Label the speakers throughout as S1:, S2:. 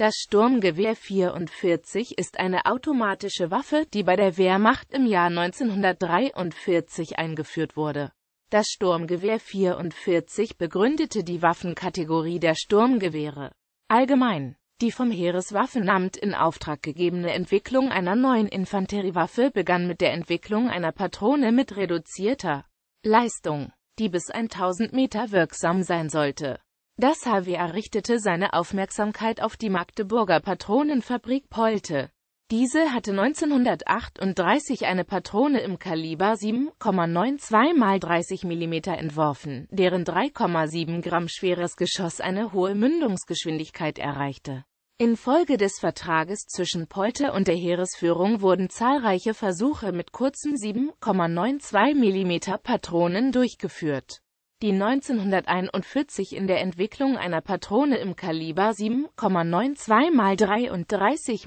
S1: Das Sturmgewehr 44 ist eine automatische Waffe, die bei der Wehrmacht im Jahr 1943 eingeführt wurde. Das Sturmgewehr 44 begründete die Waffenkategorie der Sturmgewehre. Allgemein, die vom Heereswaffenamt in Auftrag gegebene Entwicklung einer neuen Infanteriewaffe begann mit der Entwicklung einer Patrone mit reduzierter Leistung, die bis 1000 Meter wirksam sein sollte das Haviar richtete seine Aufmerksamkeit auf die Magdeburger Patronenfabrik Polte. Diese hatte 1938 eine Patrone im Kaliber 7,92 x 30 mm entworfen, deren 3,7 Gramm schweres Geschoss eine hohe Mündungsgeschwindigkeit erreichte. Infolge des Vertrages zwischen Polte und der Heeresführung wurden zahlreiche Versuche mit kurzen 7,92 mm Patronen durchgeführt die 1941 in der Entwicklung einer Patrone im Kaliber 7,92 x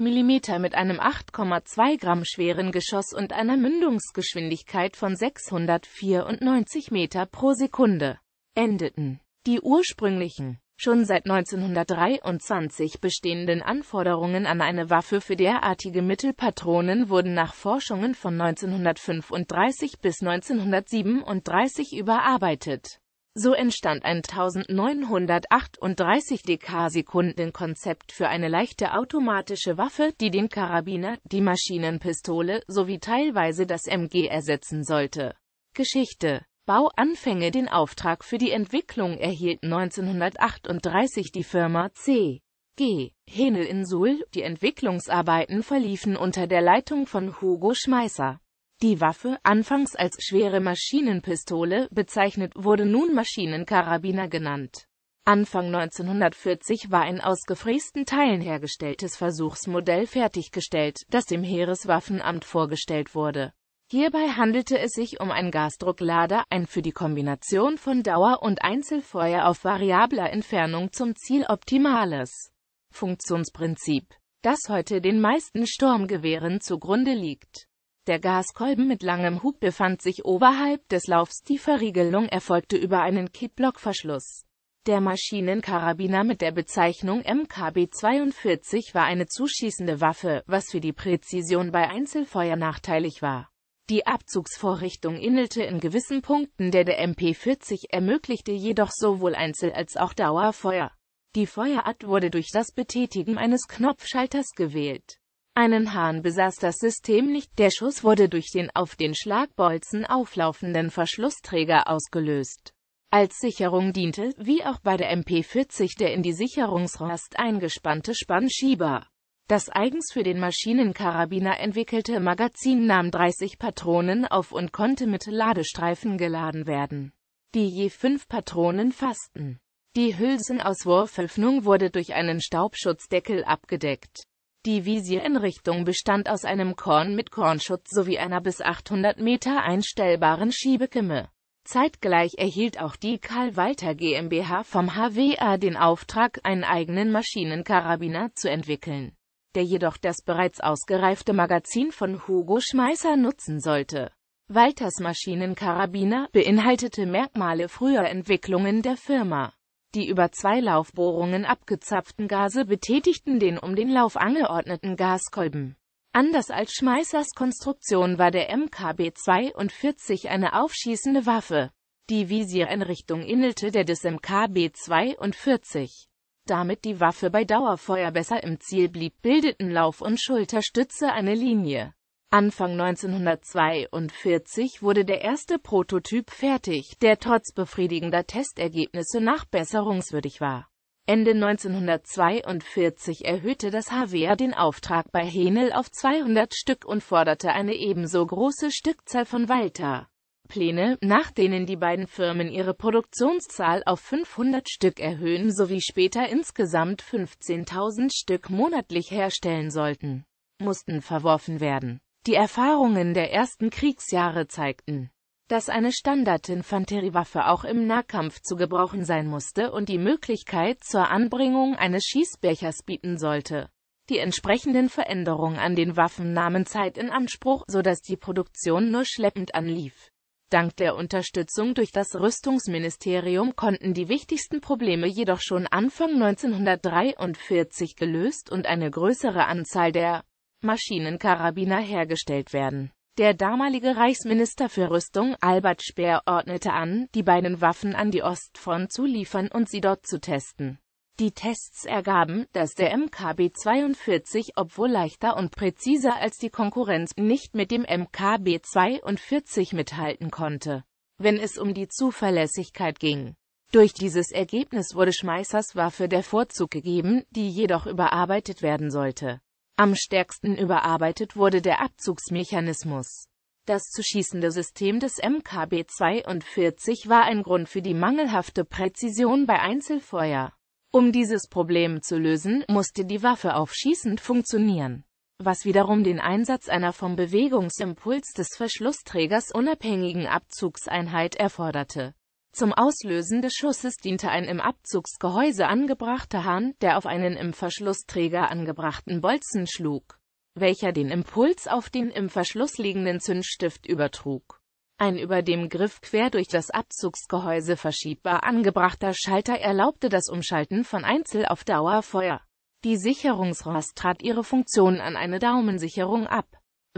S1: 33 mm mit einem 8,2 Gramm schweren Geschoss und einer Mündungsgeschwindigkeit von 694 Meter pro Sekunde endeten. Die ursprünglichen, schon seit 1923 bestehenden Anforderungen an eine Waffe für derartige Mittelpatronen wurden nach Forschungen von 1935 bis 1937 überarbeitet so entstand ein 1938 dk-Sekunden-Konzept für eine leichte automatische Waffe, die den Karabiner, die Maschinenpistole sowie teilweise das MG ersetzen sollte. Geschichte Bauanfänge Den Auftrag für die Entwicklung erhielt 1938 die Firma C. G. Henel in Suhl. Die Entwicklungsarbeiten verliefen unter der Leitung von Hugo Schmeisser. Die Waffe, anfangs als schwere Maschinenpistole bezeichnet, wurde nun Maschinenkarabiner genannt. Anfang 1940 war ein aus gefrästen Teilen hergestelltes Versuchsmodell fertiggestellt, das dem Heereswaffenamt vorgestellt wurde. Hierbei handelte es sich um einen Gasdrucklader, ein für die Kombination von Dauer- und Einzelfeuer auf variabler Entfernung zum Ziel optimales Funktionsprinzip, das heute den meisten Sturmgewehren zugrunde liegt der Gaskolben mit langem Hub befand sich oberhalb des Laufs. Die Verriegelung erfolgte über einen Kippblockverschluss. Der Maschinenkarabiner mit der Bezeichnung MKB-42 war eine zuschießende Waffe, was für die Präzision bei Einzelfeuer nachteilig war. Die Abzugsvorrichtung ähnelte in gewissen Punkten der der MP40, ermöglichte jedoch sowohl Einzel- als auch Dauerfeuer. Die Feuerart wurde durch das Betätigen eines Knopfschalters gewählt. Einen Hahn besaß das System nicht, der Schuss wurde durch den auf den Schlagbolzen auflaufenden Verschlussträger ausgelöst. Als Sicherung diente, wie auch bei der MP40 der in die Sicherungsrost eingespannte Spannschieber. Das eigens für den Maschinenkarabiner entwickelte Magazin nahm 30 Patronen auf und konnte mit Ladestreifen geladen werden, die je fünf Patronen fassten. Die Hülsenauswurföffnung wurde durch einen Staubschutzdeckel abgedeckt. Die Visierinrichtung bestand aus einem Korn mit Kornschutz sowie einer bis 800 Meter einstellbaren Schiebekimme. Zeitgleich erhielt auch die Karl Walter GmbH vom HWA den Auftrag, einen eigenen Maschinenkarabiner zu entwickeln, der jedoch das bereits ausgereifte Magazin von Hugo Schmeisser nutzen sollte. Walters Maschinenkarabiner beinhaltete Merkmale früher Entwicklungen der Firma die über zwei Laufbohrungen abgezapften Gase betätigten den um den Lauf angeordneten Gaskolben. Anders als Schmeißers Konstruktion war der MKB 42 eine aufschießende Waffe. Die Visiereinrichtung ähnelte der des MKB 42. Damit die Waffe bei Dauerfeuer besser im Ziel blieb, bildeten Lauf und Schulterstütze eine Linie. Anfang 1942 wurde der erste Prototyp fertig, der trotz befriedigender Testergebnisse nachbesserungswürdig war. Ende 1942 erhöhte das HWR den Auftrag bei Henel auf 200 Stück und forderte eine ebenso große Stückzahl von Walter. Pläne, nach denen die beiden Firmen ihre Produktionszahl auf 500 Stück erhöhen sowie später insgesamt 15.000 Stück monatlich herstellen sollten, mussten verworfen werden. Die Erfahrungen der ersten Kriegsjahre zeigten, dass eine Standardinfanteriewaffe auch im Nahkampf zu gebrauchen sein musste und die Möglichkeit zur Anbringung eines Schießbechers bieten sollte. Die entsprechenden Veränderungen an den Waffen nahmen Zeit in Anspruch, sodass die Produktion nur schleppend anlief. Dank der Unterstützung durch das Rüstungsministerium konnten die wichtigsten Probleme jedoch schon Anfang 1943 gelöst und eine größere Anzahl der Maschinenkarabiner hergestellt werden. Der damalige Reichsminister für Rüstung Albert Speer ordnete an, die beiden Waffen an die Ostfront zu liefern und sie dort zu testen. Die Tests ergaben, dass der MKB-42, obwohl leichter und präziser als die Konkurrenz, nicht mit dem MKB-42 mithalten konnte, wenn es um die Zuverlässigkeit ging. Durch dieses Ergebnis wurde Schmeißers Waffe der Vorzug gegeben, die jedoch überarbeitet werden sollte. Am stärksten überarbeitet wurde der Abzugsmechanismus. Das zu schießende System des MKB 42 war ein Grund für die mangelhafte Präzision bei Einzelfeuer. Um dieses Problem zu lösen, musste die Waffe auf schießend funktionieren, was wiederum den Einsatz einer vom Bewegungsimpuls des Verschlussträgers unabhängigen Abzugseinheit erforderte. Zum Auslösen des Schusses diente ein im Abzugsgehäuse angebrachter Hahn, der auf einen im Verschlussträger angebrachten Bolzen schlug, welcher den Impuls auf den im Verschluss liegenden Zündstift übertrug. Ein über dem Griff quer durch das Abzugsgehäuse verschiebbar angebrachter Schalter erlaubte das Umschalten von Einzel- auf Dauerfeuer. Die Sicherungsrost trat ihre Funktion an eine Daumensicherung ab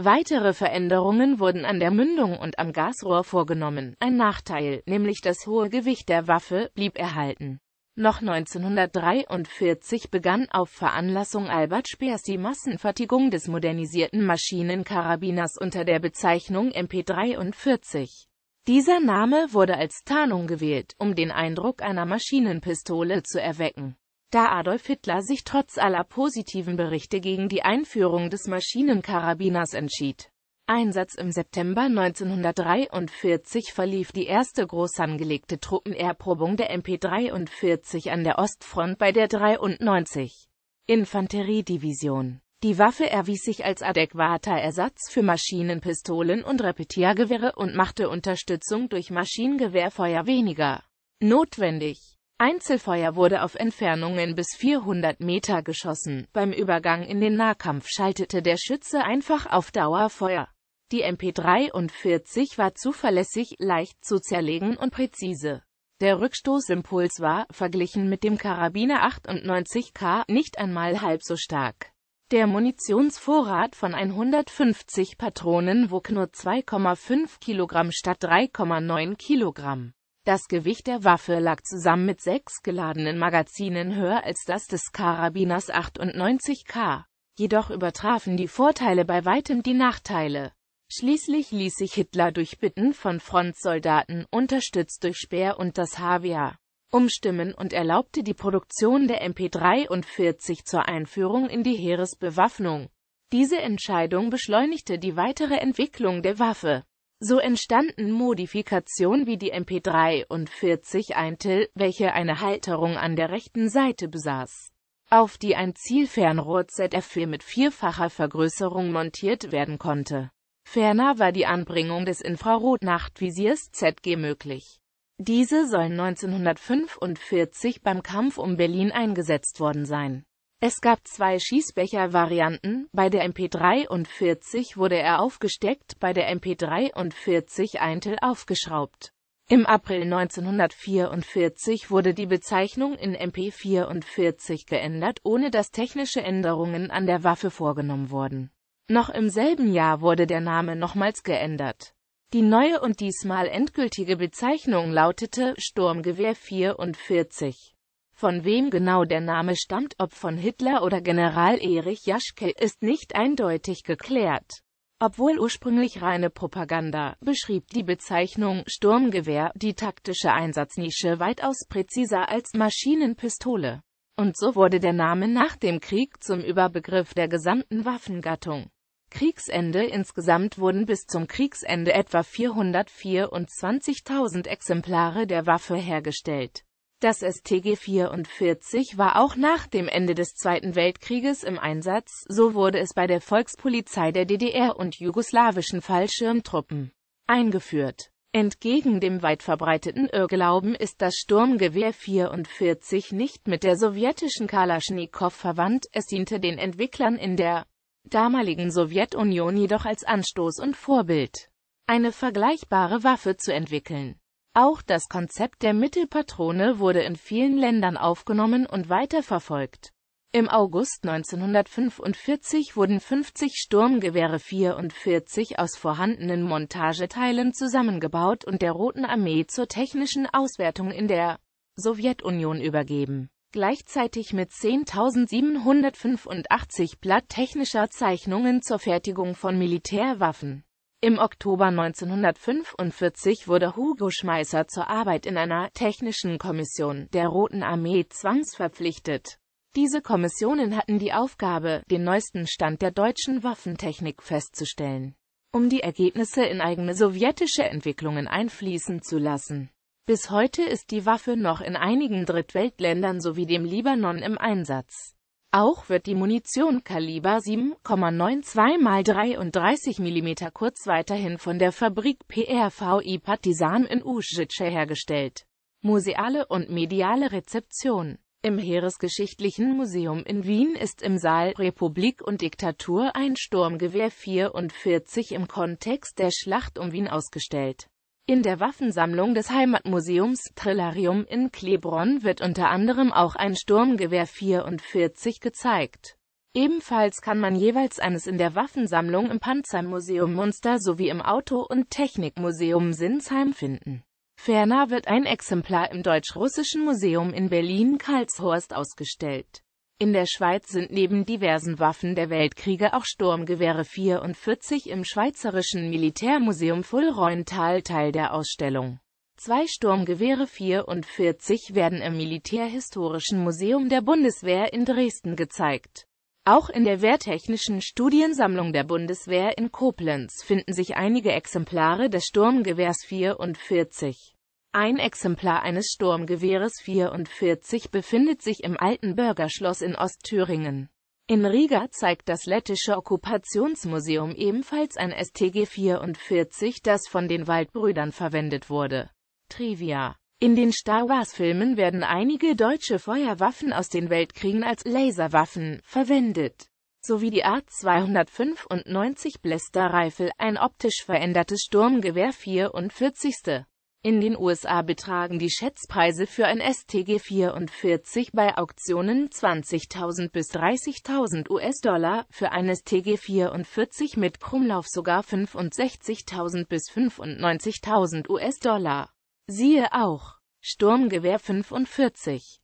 S1: Weitere Veränderungen wurden an der Mündung und am Gasrohr vorgenommen. Ein Nachteil, nämlich das hohe Gewicht der Waffe, blieb erhalten. Noch 1943 begann auf Veranlassung Albert Speers die Massenfertigung des modernisierten Maschinenkarabiners unter der Bezeichnung MP43. Dieser Name wurde als Tarnung gewählt, um den Eindruck einer Maschinenpistole zu erwecken. Da Adolf Hitler sich trotz aller positiven Berichte gegen die Einführung des Maschinenkarabiners entschied. Einsatz im September 1943 verlief die erste groß angelegte Truppenerprobung der MP43 an der Ostfront bei der 93. Infanteriedivision. Die Waffe erwies sich als adäquater Ersatz für Maschinenpistolen und Repetiergewehre und machte Unterstützung durch Maschinengewehrfeuer weniger notwendig. Einzelfeuer wurde auf Entfernungen bis 400 Meter geschossen. Beim Übergang in den Nahkampf schaltete der Schütze einfach auf Dauerfeuer. Die MP43 war zuverlässig, leicht zu zerlegen und präzise. Der Rückstoßimpuls war, verglichen mit dem Karabiner 98K, nicht einmal halb so stark. Der Munitionsvorrat von 150 Patronen wog nur 2,5 Kilogramm statt 3,9 Kilogramm. Das Gewicht der Waffe lag zusammen mit sechs geladenen Magazinen höher als das des Karabiners 98K. Jedoch übertrafen die Vorteile bei weitem die Nachteile. Schließlich ließ sich Hitler durch Bitten von Frontsoldaten, unterstützt durch Speer und das HWA, umstimmen und erlaubte die Produktion der MP43 zur Einführung in die Heeresbewaffnung. Diese Entscheidung beschleunigte die weitere Entwicklung der Waffe. So entstanden Modifikationen wie die MP3 und 40 Eintel, welche eine Halterung an der rechten Seite besaß, auf die ein Zielfernrohr ZF4 mit vierfacher Vergrößerung montiert werden konnte. Ferner war die Anbringung des Infrarot-Nachtvisiers ZG möglich. Diese sollen 1945 beim Kampf um Berlin eingesetzt worden sein es gab zwei Schießbecher-Varianten, bei der MP43 wurde er aufgesteckt, bei der MP43 Eintel aufgeschraubt. Im April 1944 wurde die Bezeichnung in MP44 geändert, ohne dass technische Änderungen an der Waffe vorgenommen wurden. Noch im selben Jahr wurde der Name nochmals geändert. Die neue und diesmal endgültige Bezeichnung lautete Sturmgewehr 44. Von wem genau der Name stammt, ob von Hitler oder General Erich Jaschke, ist nicht eindeutig geklärt. Obwohl ursprünglich reine Propaganda, beschrieb die Bezeichnung Sturmgewehr die taktische Einsatznische weitaus präziser als Maschinenpistole. Und so wurde der Name nach dem Krieg zum Überbegriff der gesamten Waffengattung. Kriegsende Insgesamt wurden bis zum Kriegsende etwa 424.000 Exemplare der Waffe hergestellt. Das STG 44 war auch nach dem Ende des Zweiten Weltkrieges im Einsatz, so wurde es bei der Volkspolizei der DDR und jugoslawischen Fallschirmtruppen eingeführt. Entgegen dem weit verbreiteten Irrglauben ist das Sturmgewehr 44 nicht mit der sowjetischen Kalaschnikow verwandt, es diente den Entwicklern in der damaligen Sowjetunion jedoch als Anstoß und Vorbild, eine vergleichbare Waffe zu entwickeln. Auch das Konzept der Mittelpatrone wurde in vielen Ländern aufgenommen und weiterverfolgt. Im August 1945 wurden 50 Sturmgewehre 44 aus vorhandenen Montageteilen zusammengebaut und der Roten Armee zur technischen Auswertung in der Sowjetunion übergeben. Gleichzeitig mit 10.785 Blatt technischer Zeichnungen zur Fertigung von Militärwaffen im Oktober 1945 wurde Hugo Schmeisser zur Arbeit in einer «Technischen Kommission» der Roten Armee zwangsverpflichtet. Diese Kommissionen hatten die Aufgabe, den neuesten Stand der deutschen Waffentechnik festzustellen, um die Ergebnisse in eigene sowjetische Entwicklungen einfließen zu lassen. Bis heute ist die Waffe noch in einigen Drittweltländern sowie dem Libanon im Einsatz auch wird die Munition Kaliber 7,92 x 33 mm kurz weiterhin von der Fabrik PRVI Partisan in Užice hergestellt. Museale und mediale Rezeption Im Heeresgeschichtlichen Museum in Wien ist im Saal Republik und Diktatur ein Sturmgewehr 44 im Kontext der Schlacht um Wien ausgestellt in der Waffensammlung des Heimatmuseums Trillarium in Klebronn wird unter anderem auch ein Sturmgewehr 44 gezeigt. Ebenfalls kann man jeweils eines in der Waffensammlung im Panzermuseum Munster sowie im Auto- und Technikmuseum Sinsheim finden. Ferner wird ein Exemplar im Deutsch-Russischen Museum in Berlin-Karlshorst ausgestellt in der Schweiz sind neben diversen Waffen der Weltkriege auch Sturmgewehre 44 im Schweizerischen Militärmuseum Fulroenthal Teil der Ausstellung. Zwei Sturmgewehre 44 werden im Militärhistorischen Museum der Bundeswehr in Dresden gezeigt. Auch in der Wehrtechnischen Studiensammlung der Bundeswehr in Koblenz finden sich einige Exemplare des Sturmgewehrs 44. Ein Exemplar eines Sturmgewehres 44 befindet sich im Alten Bürgerschloss in Ostthüringen. In Riga zeigt das lettische Okkupationsmuseum ebenfalls ein STG-44, das von den Waldbrüdern verwendet wurde. Trivia In den Star Wars-Filmen werden einige deutsche Feuerwaffen aus den Weltkriegen als Laserwaffen verwendet, sowie die Art 295 Blaster Rifle, ein optisch verändertes Sturmgewehr 44. In den USA betragen die Schätzpreise für ein STG 44 bei Auktionen 20.000 bis 30.000 US-Dollar, für ein STG 44 mit Krummlauf sogar 65.000 bis 95.000 US-Dollar. Siehe auch Sturmgewehr 45